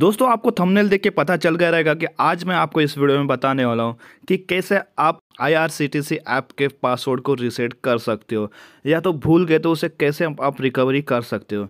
दोस्तों आपको थंबनेल देख के पता चल गया रहेगा कि आज मैं आपको इस वीडियो में बताने वाला हूँ कि कैसे आप IRCTC ऐप के पासवर्ड को रीसेट कर सकते हो या तो भूल गए तो उसे कैसे आप रिकवरी कर सकते हो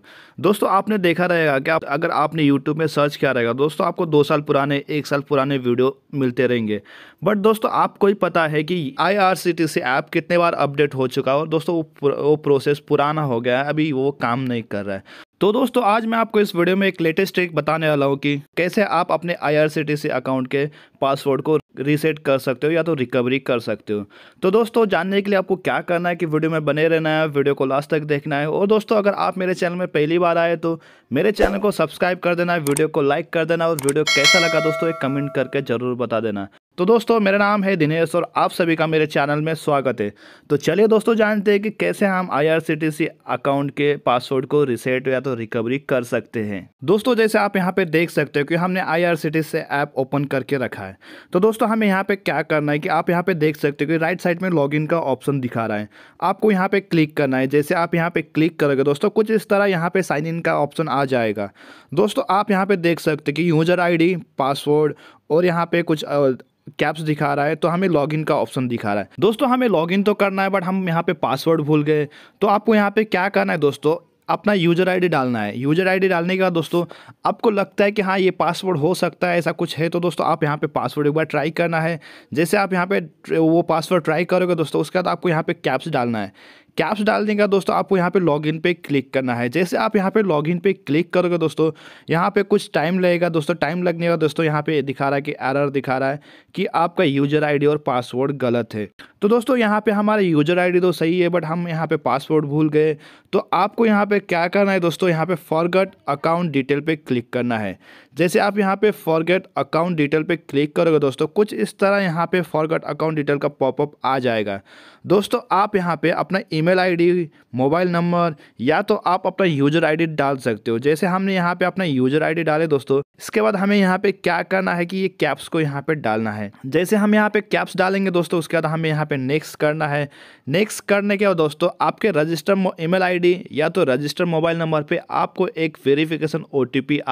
दोस्तों आपने देखा रहेगा कि आप अगर आपने यूट्यूब में सर्च किया रहेगा दोस्तों आपको दो साल पुराने एक साल पुराने वीडियो मिलते रहेंगे बट दोस्तों आपको ही पता है कि IRCTC ऐप कितने बार अपडेट हो चुका है और दोस्तों वो प्रोसेस पुराना हो गया है अभी वो काम नहीं कर रहा है तो दोस्तों आज मैं आपको इस वीडियो में एक लेटेस्ट ट्रिक बताने वाला हूँ कि कैसे आप अपने आईआरसीटीसी अकाउंट के पासवर्ड को रीसेट कर सकते हो या तो रिकवरी कर सकते हो तो दोस्तों जानने के लिए आपको क्या करना है कि वीडियो में बने रहना है वीडियो को लास्ट तक देखना है और दोस्तों अगर आप मेरे चैनल में पहली बार आए तो मेरे चैनल को सब्सक्राइब कर देना वीडियो को लाइक कर देना और वीडियो कैसा लगा दोस्तों एक कमेंट करके ज़रूर बता देना तो दोस्तों मेरा नाम है दिनेश और आप सभी का मेरे चैनल में स्वागत है तो चलिए दोस्तों जानते हैं कि कैसे हम आईआरसीटीसी अकाउंट के पासवर्ड को रिसेट या तो रिकवरी कर सकते हैं दोस्तों जैसे आप यहां पे देख सकते हो कि हमने आईआरसीटीसी ऐप ओपन करके रखा है तो दोस्तों हमें यहाँ पे क्या करना है कि आप यहाँ पे देख सकते हो कि राइट साइड में लॉग का ऑप्शन दिखा रहा है आपको यहाँ पे क्लिक करना है जैसे आप यहाँ पे क्लिक करोगे दोस्तों कुछ इस तरह यहाँ पे साइन इन का ऑप्शन आ जाएगा दोस्तों आप यहाँ पे देख सकते हो कि यूजर आई पासवर्ड और यहाँ पे कुछ कैप्स दिखा रहा है तो हमें लॉगिन का ऑप्शन दिखा रहा है दोस्तों हमें लॉगिन तो करना है बट हम यहाँ पे पासवर्ड भूल गए तो आपको यहाँ पे क्या करना है दोस्तों अपना यूजर आईडी डालना है यूजर आईडी डालने के बाद दोस्तों आपको लगता है कि हाँ ये पासवर्ड हो सकता है ऐसा कुछ है तो दोस्तों आप यहाँ पे पासवर्ड एक बार ट्राई करना है जैसे आप यहाँ पे वो पासवर्ड ट्राई करोगे दोस्तों उसके बाद आपको यहाँ पे कैप्स डालना है कैप्स डाल देंगे दोस्तों आपको यहाँ पे लॉगिन पे क्लिक करना है जैसे आप यहाँ पे लॉगिन पे क्लिक करोगे दोस्तों यहाँ पे कुछ टाइम लगेगा दोस्तों टाइम लगने का दोस्तों यहाँ पे दिखा रहा है कि एरर दिखा रहा है कि आपका यूजर आईडी और पासवर्ड गलत है तो दोस्तों यहाँ पे हमारा यूजर आईडी तो सही है बट हम यहाँ पे पासवर्ड भूल गए तो आपको यहाँ पे क्या करना है दोस्तों यहाँ पे फॉरगट अकाउंट डिटेल पे क्लिक करना है जैसे आप यहाँ पे फॉरगेट अकाउंट डिटेल पे क्लिक करोगे दोस्तों कुछ इस तरह यहाँ पे फॉरगेट अकाउंट डिटेल का पॉपअप आ जाएगा दोस्तों आप यहाँ पे अपना ईमेल आईडी मोबाइल नंबर या तो आप अपना यूजर आईडी डाल सकते हो जैसे हमने यहाँ पे अपना यूजर आईडी डाले दोस्तों इसके बाद हमें यहाँ पे क्या करना है कि ये कैप्स को यहाँ पे डालना है जैसे हम यहाँ पे कैप्स डालेंगे दोस्तों उसके बाद हमें यहाँ पे नेक्स्ट करना है नेक्स्ट करने के बाद दोस्तों आपके रजिस्टर ई मेल या तो रजिस्टर मोबाइल नंबर पर आपको एक वेरीफिकेशन ओ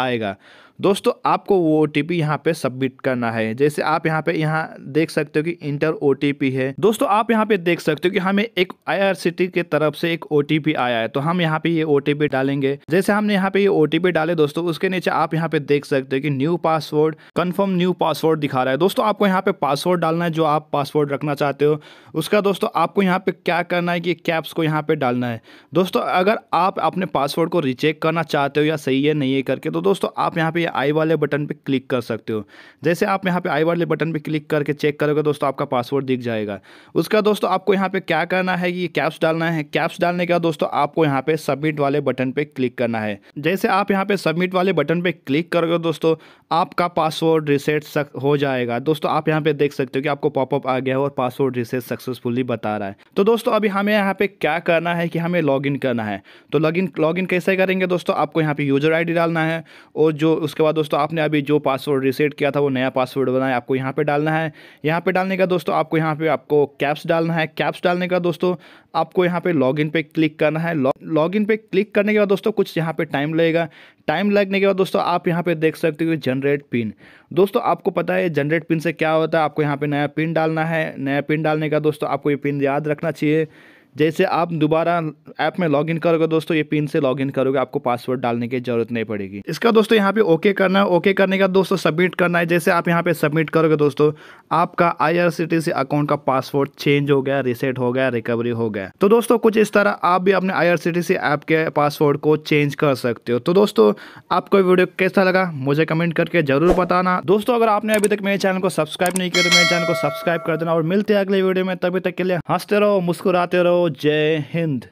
आएगा दोस्तों दोस्तों आपको वो ओ टी पी यहाँ पे सबमिट करना है जैसे आप यहाँ पे यहाँ देख सकते हो कि इंटर ओ टी पी है दोस्तों आप यहाँ पे देख सकते हो कि हमें एक आई आर सी टी के तरफ से एक ओ टी पी आया है तो हम यहाँ पे ये ओ टी पी डालेंगे जैसे हमने यहाँ पे ये ओ टी पी डाले दोस्तों उसके नीचे आप यहाँ पे देख सकते हो कि new password confirm new password दिखा रहा है दोस्तों आपको यहाँ पे पासवर्ड डालना है जो आप पासवर्ड रखना चाहते हो उसका दोस्तों आपको यहाँ पे क्या करना है कि कैप्स को यहाँ पे डालना है दोस्तों अगर आप अपने पासवर्ड को रिचेक करना चाहते हो या सही है नहीं है करके तो दोस्तों आप यहाँ पे आई वाले बटन पे क्लिक कर सकते हो जैसे आप यहाँ पे आई वाले बटन पे क्लिक करके चेक करोगे दोस्तों आपका पासवर्ड दिख जाएगा उसका दोस्तों आपको यहाँ पे क्या करना है कि कैप्स डालना है कैप्स डालने के बाद दोस्तों आपको यहाँ पे सबमिट वाले बटन पे क्लिक करना है जैसे आप यहाँ पे सबमिट वाले बटन पे क्लिक करोगे दोस्तों आपका पासवर्ड रिसेट हो जाएगा दोस्तों आप यहाँ पे देख सकते हो कि आपको पॉपअप आ गया और पासवर्ड रिसेट सक्सेसफुली बता रहा है तो दोस्तों अभी हमें यहाँ पे क्या करना है कि हमें लॉग करना है तो लॉग इन कैसे करेंगे दोस्तों आपको यहाँ पे यूजर आई डालना है और जो उसके बाद दोस्तों आपने अभी जो पासवर्ड रिसेट किया था वो नया पासवर्ड बनाया आपको यहाँ पे डालना है यहाँ पे डालने का दोस्तों आपको यहाँ पे आपको कैप्स डालना है कैप्स डालने का दोस्तों आपको यहाँ पे लॉगिन पे क्लिक करना है लॉगिन पे क्लिक करने के बाद दोस्तों कुछ यहाँ पे टाइम लगेगा टाइम लगने के बाद दोस्तों आप यहाँ पे देख सकते हो जनरेट पिन दोस्तों आपको पता है जनरेट पिन से क्या होता है आपको यहाँ पे नया पिन डालना है नया पिन डालने का दोस्तों आपको ये पिन याद रखना चाहिए जैसे आप दोबारा ऐप में लॉगिन करोगे दोस्तों ये पिन से लॉगिन करोगे आपको पासवर्ड डालने की जरूरत नहीं पड़ेगी इसका दोस्तों यहाँ पे ओके करना है ओके करने का दोस्तों सबमिट करना है जैसे आप यहाँ पे सबमिट करोगे दोस्तों आपका सी अकाउंट का पासवर्ड चेंज हो गया रिसेट हो गया रिकवरी हो गया तो दोस्तों कुछ इस तरह आप भी अपने सी ऐप के पासवर्ड को चेंज कर सकते हो तो दोस्तों आपको वीडियो कैसा लगा मुझे कमेंट करके जरूर बताना दोस्तों अगर आपने अभी तक मेरे चैनल को सब्सक्राइब नहीं किया तो मेरे चैनल को सब्सक्राइब कर देना और मिलते हैं अगले वीडियो में तभी तक के लिए हंसते रहो मुस्कुराते रहो जय हिंद